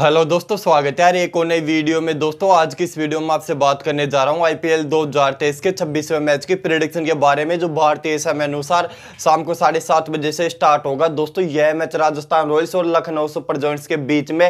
hello दोस्तों स्वागत है यार एक और नई वीडियो में दोस्तों आज की इस वीडियो में आपसे बात करने जा रहा हूं आईपीएल 2023 के 26वें मैच की प्रिडिक्शन के बारे में जो भारतीय समय अनुसार शाम को साढ़े सात बजे से स्टार्ट होगा दोस्तों यह मैच राजस्थान रॉयल्स और लखनऊ सुपर जॉइंट्स के बीच में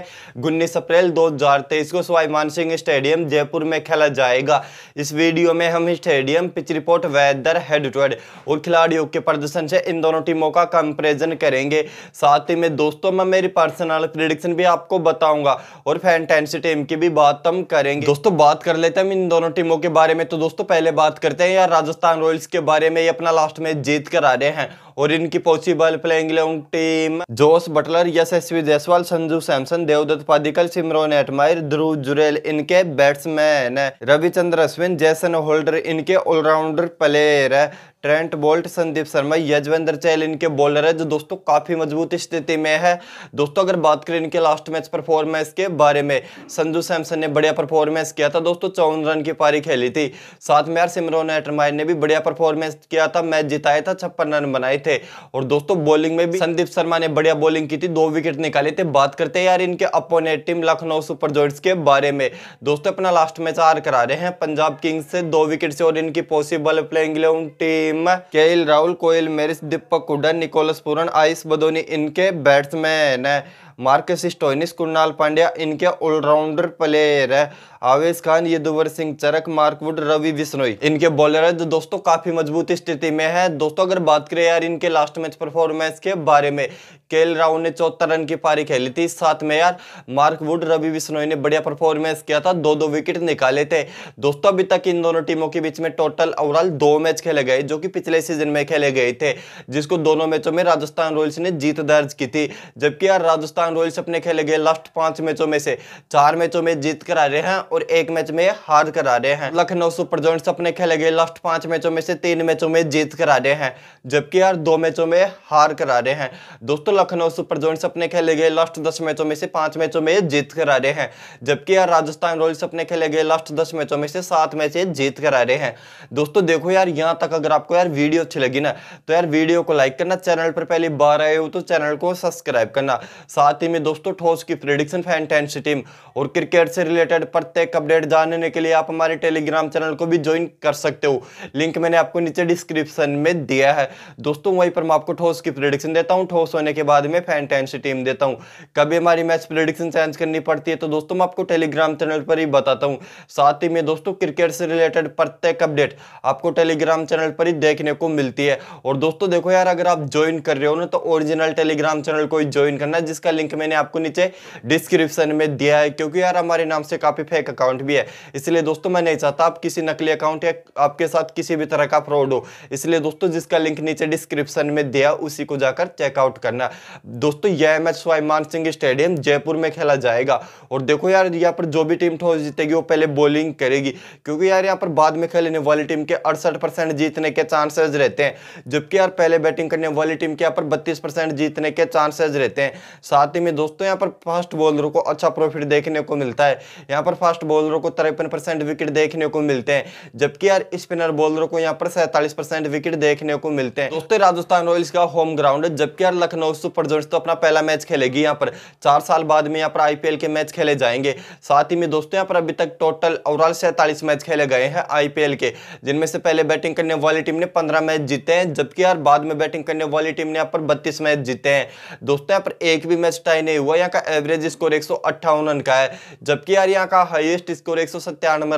उन्नीस अप्रैल दो को स्वाईमान सिंह स्टेडियम जयपुर में खेला जाएगा इस वीडियो में हम stadium pitch report weather head to head और खिलाड़ियों के प्रदर्शन से इन दोनों टीमों का कंपेरिजन करेंगे साथ ही में दोस्तों मैं मेरी पर्सनल प्रिडिक्शन भी आपको बताऊँ बताऊंगा और फैंटेंसी टीम की भी बात हम करेंगे दोस्तों बात कर लेते हैं इन दोनों टीमों के बारे में तो दोस्तों पहले बात करते हैं यार राजस्थान रॉयल्स के बारे में ये अपना लास्ट मैच जीत कर आ रहे हैं और इनकी possible playing team Jos Buttler Yashasvi Jaiswal Sanju Samson Devdutt Padikkal Shimron Hetmyer Dhruv Jurel इनके बैट्समैन है रविचंद्र अश्विन जैसन होल्डर इनके ऑलराउंडर प्लेयर है ट्रेंट बोल्ट संदीप शर्मा यजवेंद्र चहल इनके बॉलर है जो दोस्तों काफ़ी मजबूत स्थिति में है दोस्तों अगर बात करें इनके लास्ट मैच परफॉर्मेंस के बारे में संजू सैमसन ने बढ़िया परफॉर्मेंस किया था दोस्तों चौवन रन की पारी खेली थी साथ में यार सिमरोन एटमायर ने भी बढ़िया परफॉर्मेंस किया था मैच जिताया था छप्पन रन बनाए थे थे और दोस्तों बॉलिंग में भी संदीप शर्मा ने बढ़िया बॉलिंग की थी दो विकेट निकाले थे बात करते हैं यार इनके अपोनेट टीम लखनऊ सुपर जॉइंट्स के बारे में दोस्तों अपना लास्ट मैच हार करा रहे हैं पंजाब किंग्स से दो विकेट से और इनकी पॉसिबल प्लेइंग टीम के राहुल कोयल मेरिस दीपक कुडन निकोलस पुरन आयुष बदोनी इनके बैट्समैन है मार्केस स्टोनिस कुणाल पांड्या इनके ऑलराउंडर प्लेयर है आवेश खान यदुवर सिंह चरक मार्कवुड रवि बिश्नोई इनके बॉलर है जो दोस्तों काफी मजबूत स्थिति में है दोस्तों अगर बात करें यार इनके लास्ट मैच परफॉर्मेंस के बारे में केल राहुल ने चौहत्तर रन की पारी खेली थी साथ में यार मार्कवुड रवि बिश्नोई ने बढ़िया परफॉर्मेंस किया था दो दो विकेट निकाले थे दोस्तों अभी तक इन दोनों टीमों के बीच में टोटल ओवरऑल दो मैच खेले गए जो कि पिछले सीजन में खेले गए थे जिसको दोनों मैचों में राजस्थान रॉयल्स ने जीत दर्ज की थी जबकि यार राजस्थान राजस्थान रॉयल्स अपने खेले गए लास्ट पांच मैचों में से चार मैचों में जीत कर आ रहे हैं और एक मैच में हार कर आ रहे हैं लखनऊ सुपर जॉइंट्स अपने खेले गए लास्ट पांच मैचों में से तीन मैचों में जीत कर आ रहे हैं जबकि यार दो मैचों में हार कर आ रहे हैं दोस्तों लखनऊ सुपर जॉइंट्स अपने खेले गए लास्ट दस मैचों में से पांच मैचों में जीत कर आ रहे हैं जबकि यार राजस्थान रॉयल्स अपने खेले गए लास्ट दस मैचों में से सात मैच जीत कर आ रहे हैं दोस्तों देखो यार यहाँ तक अगर आपको यार वीडियो अच्छी लगी ना तो यार वीडियो को लाइक करना चैनल पर पहली बार आए हो तो चैनल को सब्सक्राइब करना साथ साथ ही में दोस्तों ठोस की प्रिडिक्शन फैंटेंसी टीम और क्रिकेट से रिलेटेड प्रत्येक अपडेट जानने के लिए आप हमारे टेलीग्राम चैनल को भी ज्वाइन कर सकते हो लिंक मैंने आपको नीचे डिस्क्रिप्शन में दिया है दोस्तों वहीं पर मैं आपको ठोस की प्रिडिक्शन देता हूँ ठोस होने के बाद में फैंटेंसी टीम देता हूँ कभी हमारी मैच प्रिडिक्शन चेंज करनी पड़ती है तो दोस्तों मैं आपको टेलीग्राम चैनल पर ही बताता हूँ साथ ही में दोस्तों क्रिकेट से रिलेटेड प्रत्येक अपडेट आपको टेलीग्राम चैनल पर ही देखने को मिलती है और दोस्तों देखो यार अगर आप ज्वाइन कर रहे हो ना तो ओरिजिनल टेलीग्राम चैनल को ही ज्वाइन करना जिसका लिंक लिंक मैंने आपको नीचे डिस्क्रिप्शन में दिया है क्योंकि यार हमारे नाम से काफ़ी फेक अकाउंट भी है इसलिए दोस्तों मैं नहीं चाहता आप किसी नकली अकाउंट या आपके साथ किसी भी तरह का फ्रॉड हो इसलिए दोस्तों जिसका लिंक नीचे डिस्क्रिप्शन में दिया उसी को जाकर चेकआउट करना दोस्तों यह मैच स्वाईमान सिंह स्टेडियम जयपुर में खेला जाएगा और देखो यार यहाँ पर जो भी टीम ठोस जीतेगी वो पहले बॉलिंग करेगी क्योंकि यार यहाँ पर बाद में खेलने वाली टीम के अड़सठ जीतने के चांसेज रहते हैं जबकि यार पहले बैटिंग करने वाली टीम के यहाँ पर बत्तीस जीतने के चांसेज रहते हैं साथ साथ ही में दोस्तों यहाँ पर फास्ट बॉलरों को अच्छा प्रॉफिट देखने को मिलता है यहाँ पर फास्ट बॉलरों को तिरपन परसेंट विकेट देखने को मिलते हैं जबकि यार स्पिनर बॉलरों को यहाँ पर सैंतालीस परसेंट विकेट देखने को मिलते हैं दोस्तों राजस्थान रॉयल्स का होम ग्राउंड है जबकि यार लखनऊ सुपर जॉइंट्स तो अपना पहला मैच खेलेगी यहाँ पर चार साल बाद में यहाँ पर आईपीएल के मैच खेले जाएंगे साथ ही में दोस्तों यहाँ पर अभी तक टोटल ओवरऑल सैंतालीस मैच खेले गए हैं आईपीएल के जिनमें से पहले बैटिंग करने वाली टीम ने पंद्रह मैच जीते हैं जबकि यार बाद में बैटिंग करने वाली टीम ने यहाँ पर बत्तीस मैच जीते हैं दोस्तों यहाँ पर एक भी मैच टाई नहीं हुआ यहाँ का एवरेज स्कोर एक रन का है जबकि यार यहाँ का हाईएस्ट स्कोर एक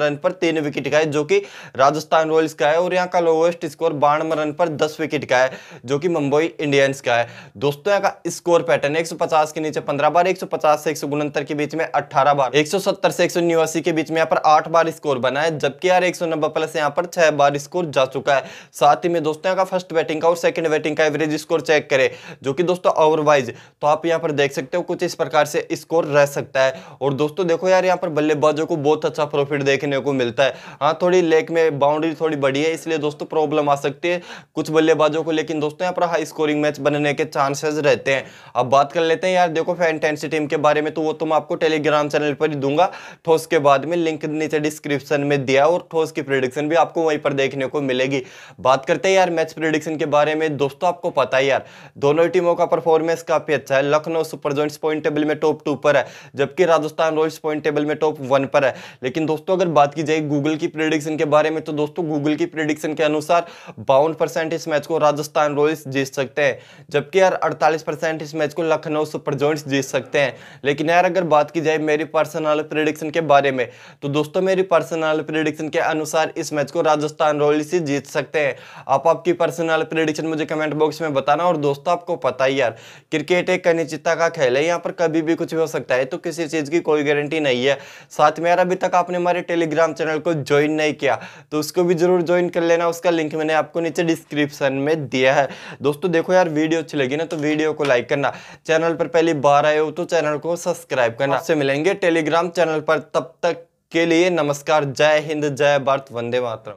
रन पर तीन विकेट का है जो कि राजस्थान रॉयल्स का है और यहाँ का लोवेस्ट स्कोर बानवे रन पर दस विकेट का है जो कि मुंबई इंडियंस का है दोस्तों यहाँ का स्कोर पैटर्न एक के नीचे पंद्रह बार एक से एक के बीच में अठारह बार एक से एक के बीच में यहाँ पर आठ बार स्कोर बना है जबकि यार एक प्लस यहाँ पर छह बार स्कोर जा चुका है साथ ही में दोस्तों यहाँ का फर्स्ट बैटिंग का और सेकंड बैटिंग का एवरेज स्कोर चेक करें जो कि दोस्तों ओवरवाइज तो आप यहाँ पर देख देख सकते हो कुछ इस प्रकार से स्कोर रह सकता है और दोस्तों देखो यार यहाँ पर बल्लेबाजों को बहुत अच्छा प्रॉफिट देखने को मिलता है हाँ थोड़ी लेक में बाउंड्री थोड़ी बड़ी है इसलिए दोस्तों प्रॉब्लम आ सकती है कुछ बल्लेबाजों को लेकिन दोस्तों यहाँ पर हाई स्कोरिंग मैच बनने के चांसेस रहते हैं अब बात कर लेते हैं यार देखो फैंटेंसी टीम के बारे में तो वो तुम तो आपको टेलीग्राम चैनल पर ही दूंगा ठोस के बाद में लिंक नीचे डिस्क्रिप्शन में दिया और ठोस की प्रिडिक्शन भी आपको वहीं पर देखने को मिलेगी बात करते हैं यार मैच प्रिडिक्शन के बारे में दोस्तों आपको पता है यार दोनों टीमों का परफॉर्मेंस काफ़ी अच्छा है लखनऊ सुपर जॉइंट्स पॉइंट टेबल में टॉप टू पर है जबकि राजस्थान रॉयल्स पॉइंट टेबल में टॉप वन पर है लेकिन दोस्तों अगर बात की जाए गूगल की प्रिडिक्शन के बारे में तो दोस्तों गूगल की प्रिडिक्शन के अनुसार बावन परसेंट इस मैच को राजस्थान रॉयल्स जीत सकते हैं जबकि यार अड़तालीस परसेंट इस मैच को लखनऊ सुपर जॉइंट्स जीत सकते हैं लेकिन यार अगर बात की जाए मेरी पर्सनल प्रिडिक्शन के बारे में तो दोस्तों मेरी पर्सनल प्रिडिक्शन के अनुसार इस मैच को राजस्थान रॉयल्स ही जीत सकते हैं आप आपकी पर्सनल प्रिडिक्शन मुझे कमेंट बॉक्स में बताना और दोस्तों आपको पता ही यार क्रिकेट एक अनिश्चितता का खेल है यहाँ पर कभी भी कुछ भी हो सकता है तो किसी चीज़ की कोई गारंटी नहीं है साथ में यार अभी तक आपने हमारे टेलीग्राम चैनल को ज्वाइन नहीं किया तो उसको भी जरूर ज्वाइन कर लेना उसका लिंक मैंने आपको नीचे डिस्क्रिप्शन में दिया है दोस्तों देखो यार वीडियो अच्छी लगी ना तो वीडियो को लाइक करना चैनल पर पहली बार आए हो तो चैनल को सब्सक्राइब करना आपसे मिलेंगे टेलीग्राम चैनल पर तब तक के लिए नमस्कार जय हिंद जय भारत वंदे मातरम